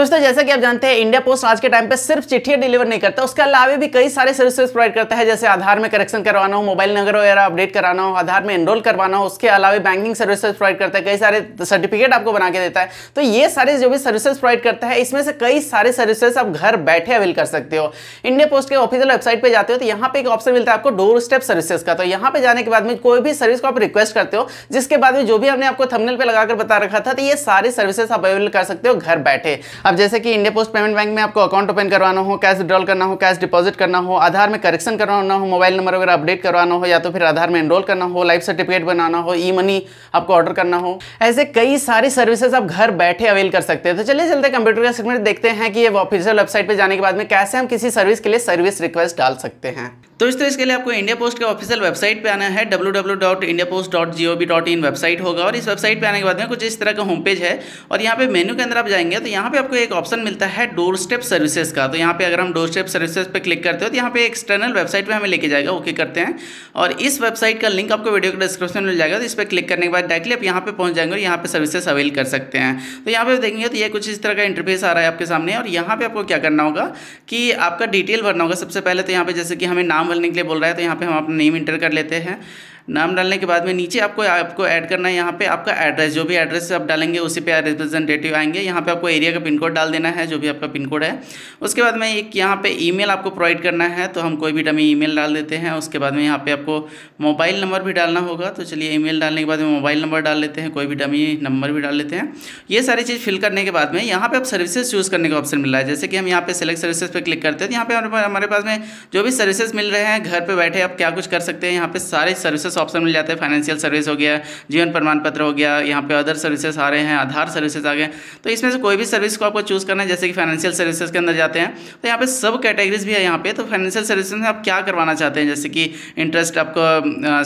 दोस्तों जैसा कि आप जानते हैं इंडिया पोस्ट आज के टाइम पे सिर्फ चिट्ठियां डिलीवर नहीं करता उसके अलावा भी कई सारे सर्विसेज प्रोवाइड करता है जैसे आधार में करेक्शन करवाना हो मोबाइल नंबर वगैरह अपडेट कराना हो आधार में एनरोल करवाना हो उसके अलावा बैंकिंग सर्विसेज प्रोवाइड करता है कई सारे सर्टिफिकेट आपको बना के देता है तो ये सारे जो भी सर्विसेज प्रोवाइड करता है इसमें से कई सारे सर्विसेज आप घर बैठे अवेल कर सकते हो इंडिया पोस्ट के ऑफिशियल वेबसाइट पर जाते हो तो यहाँ पे एक ऑप्शन मिलता है आपको डोर स्टेप सर्विसेज का तो यहाँ पे जाने के बाद में कोई भी सर्विस को आप रिक्वेस्ट करते हो जिसके बाद में जो भी हमने आपको थमनेल पर लगाकर बता रखा था तो ये सारे सर्विसेज आप अवेल कर सकते हो घर बैठे अब जैसे कि इंडिया पोस्ट पेमेंट बैंक में आपको अकाउंट ओपन करवाना हो कैश विड्रॉल करना हो कैश डिपॉजिट करना हो आधार में करेक्शन करवाना हो मोबाइल नंबर वगैरह अपडेट करवाना हो या तो फिर आधार में एनरोल करना हो लाइफ सर्टिफिकेट बनाना हो ई मनी आपको ऑर्डर करना हो ऐसे कई सारी सर्विसेज आप घर बैठे अवेल कर सकते हैं तो चलिए चलते कंप्यूटर का सेगमेंट देखते हैं कि ऑफिशियल वेबसाइट पर जाने के बाद में कैसे हम किसी सर्विस के लिए सर्विस रिक्वेस्ट डाल सकते हैं तो इस तरह के लिए आपको इंडिया पोस्ट के ऑफिशियल वेबसाइट पे आना है www.indiapost.gov.in वेबसाइट होगा और इस वेबसाइट पे आने के बाद में कुछ इस तरह का होम पेज है और यहाँ पे मेन्यू के अंदर आप जाएंगे तो यहाँ पे आप आपको एक ऑप्शन मिलता है डोर स्टेप सर्विसेज का तो यहाँ पे अगर हम डोर स्टेप सर्विसेज पे क्लिक करते हो तो यहाँ पे एक्सटर्नल वेबसाइट पे हमें लेके जाएगा ओके करते हैं और इस वेबसाइट का लिंक आपको वीडियो के डिस्क्रिप्शन में मिल जाएगा तो इस पर क्लिक करने के बाद डायरेक्टली आप यहाँ पे पहुँच जाएंगे और यहाँ पर सर्विसेस अवेल कर सकते हैं तो यहाँ पर देखेंगे तो ये कुछ इस तरह का इंटरफेस आ रहा है आपके सामने और यहाँ पर आपको क्या करना होगा कि आपका डिटेल भरना होगा सबसे पहले तो यहाँ पर जैसे कि हमें नाम भरने के लिए बोल रहा है तो यहाँ पर हम अपना नेम इंटर कर लेते हैं नाम डालने के बाद में नीचे आपको आपको ऐड करना है यहाँ पे आपका एड्रेस जो भी एड्रेस आप डालेंगे उसी पे रिप्रेजेंटेटिव आएंगे यहाँ पे आपको एरिया का पिन कोड डाल देना है जो भी आपका पिन कोड है उसके बाद में एक यहाँ पे ईमेल आपको प्रोवाइड करना है तो हम कोई भी डमी ईमेल डाल देते हैं उसके बाद में यहाँ पर आपको मोबाइल नंबर भी डालना होगा तो चलिए ई डालने के बाद में मोबाइल नंबर डाल लेते हैं कोई भी डमी नंबर भी डाल लेते हैं ये सारी चीज़ फिल करने के बाद में यहाँ पर आप सर्विसेज चूज़ करने का ऑप्शन मिल रहा है जैसे कि हम यहाँ पे सेलेक्ट सर्विसेज पे क्लिक करते हैं तो यहाँ पे हमारे पास में जो भी सर्विसेज मिल रहे हैं घर पर बैठे आप क्या कुछ कर सकते हैं यहाँ पर सारे सर्विसेज सर्विसेज ऑप्शन मिल जाते हैं फाइनेंशियल सर्विस हो गया जीवन प्रमाण पत्र हो गया यहाँ पे अदर सर्विसेज आ रहे हैं आधार सर्विसेज आ गए तो इसमें से कोई भी सर्विस को आपको चूज़ करना है जैसे कि फाइनेंशियल सर्विसेज के अंदर जाते हैं तो यहाँ पे सब कैटेगरीज भी है यहाँ पे तो फाइनेंशियल सर्विसेज में आप क्या करवाना चाहते हैं जैसे कि इंटरेस्ट आपको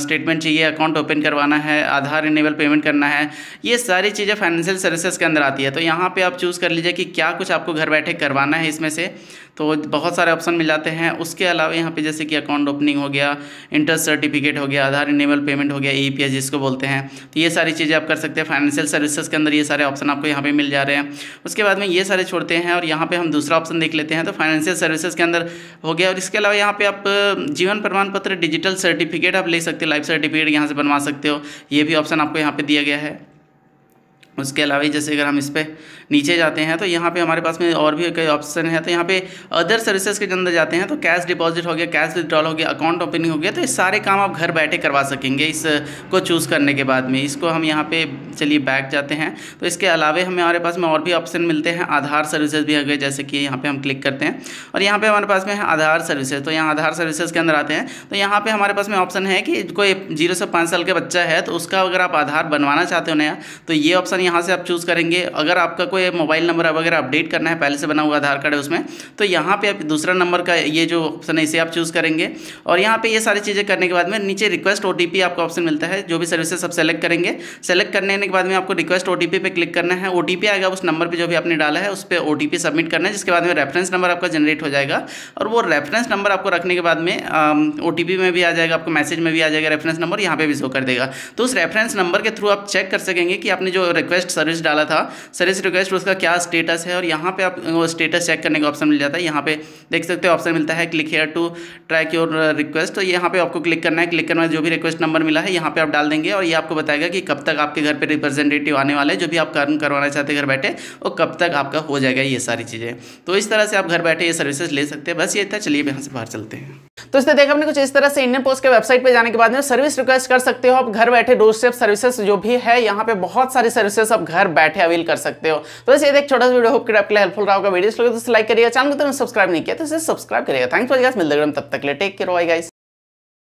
स्टेटमेंट चाहिए अकाउंट ओपन करवाना है आधार इनेबल पेमेंट करना है ये सारी चीज़ें फाइनेंशियल सर्विसेज के अंदर आती है तो यहाँ पर आप चूज़ कर लीजिए कि क्या कुछ आपको घर बैठे करवाना है इसमें से तो बहुत सारे ऑप्शन मिल जाते हैं उसके अलावा यहाँ पे जैसे कि अकाउंट ओपनिंग हो गया इंटरेस्ट सर्टिफिकेट हो गया आधार इनेबल पेमेंट हो गया ई जिसको बोलते हैं तो ये सारी चीज़ें आप कर सकते हैं फाइनेंशियल सर्विसेज के अंदर ये सारे ऑप्शन आपको यहाँ पे मिल जा रहे हैं उसके बाद में ये सारे छोड़ते हैं और यहाँ पे हम दूसरा ऑप्शन देख लेते हैं तो फाइनेंशियल सर्विसेज के अंदर हो गया और इसके अलावा यहाँ पर आप जीवन प्रमाण पत्र डिजिटल सर्टिफिकेट आप ले सकते हो लाइफ सर्टिफिकेट यहाँ से बनवा सकते हो ये भी ऑप्शन आपको यहाँ पर दिया गया है उसके अलावा जैसे अगर हम इस पर नीचे जाते हैं तो यहाँ पे हमारे पास में और भी कई ऑप्शन है तो यहाँ पे अदर सर्विसेज के अंदर जाते हैं तो कैश डिपॉजिट हो गया कैश विदड्रॉल हो गया अकाउंट ओपनिंग हो गया तो ये सारे काम आप घर बैठे करवा सकेंगे इसको चूज़ करने के बाद में इसको हम यहाँ पे चलिए बैक जाते हैं तो इसके अलावा हमारे पास में और भी ऑप्शन मिलते हैं आधार सर्विसेज भी हो गए जैसे कि यहाँ पर हम क्लिक करते हैं और यहाँ पर हमारे पास में है आधार सर्विसेज तो यहाँ आधार सर्विसेज के अंदर आते हैं तो यहाँ पर हमारे पास में ऑप्शन है कि कोई जीरो से पाँच साल का बच्चा है तो उसका अगर आप आधार बनवाना चाहते हो नया तो ये ऑप्शन यहाँ से आप चूज़ करेंगे अगर आपका कोई मोबाइल नंबर वगैरह अपडेट करना है पहले से बना हुआ आधार कार्ड है उसमें तो यहाँ पे आप दूसरा नंबर का ये जो ऑप्शन है इसे आप चूज़ करेंगे और यहाँ पे ये सारी चीज़ें करने के बाद में नीचे रिक्वेस्ट ओ आपको ऑप्शन मिलता है जो भी सर्विसेज आप सेलेक्ट करेंगे सेलेक्ट करने के बाद में आपको रिक्वेस्ट ओ पे क्लिक करना है ओ आएगा उस नंबर पर जो भी आपने डाला है उस पर ओ सबमिट करना है जिसके बाद में रेफरेंस नंबर आपका जनरेट हो जाएगा और वो रेफरेंस नंबर आपको रखने के बाद में ओ में भी आ जाएगा आपको मैसेज में भी आ जाएगा रेफरेंस नंबर यहाँ पर भी शो कर देगा तो उस रेफरेंस नंबर के थ्रू आप चेक कर सकेंगे कि आपने जो रिक्वेस्ट रिक्वेस्ट सर्विस डाला था सर्विस रिक्वेस्ट उसका क्या स्टेटस है और यहाँ पे आप स्टेटस चेक करने का ऑप्शन मिल जाता है यहाँ पे देख सकते हो ऑप्शन मिलता है click here to track your request तो यहाँ पे आपको क्लिक करना है क्लिक करना जो भी रिक्वेस्ट नंबर मिला है यहाँ पे आप डाल देंगे और ये आपको बताएगा कि कब तक आपके घर पर रिप्रेजेंटेटिव आने वाले जो भी आप कर्म करवाना चाहते हैं घर बैठे वो कब तक आपका हो जाएगा ये सारी चीज़ें तो इस तरह से आप घर बैठे ये सर्विसेज ले सकते हैं बस ये था चलिए यहाँ से बाहर चलते हैं तो इसने देखा आपने कुछ इस तरह से इंडियन पोस्ट के वेबसाइट पर जाने के बाद में सर्विस रिक्वेस्ट कर सकते हो आप घर बैठे डोर स्टेप सर्विसेज जो भी है यहाँ पे बहुत सारी सर्विसेज आप घर बैठे अवेल कर सकते हो तो इसे एक छोटा सा वीडियो होप आपके लिए हेल्पफुल रहा होगा वीडियो तो लाइक करिएगा चैनल को तो सब्सक्राइब नहीं किया तो इसे सब्सक्राइब करिएगा थैंक्स फॉर गाइस मिलते हैं तब तक लिए टेक केयर बाय गाइस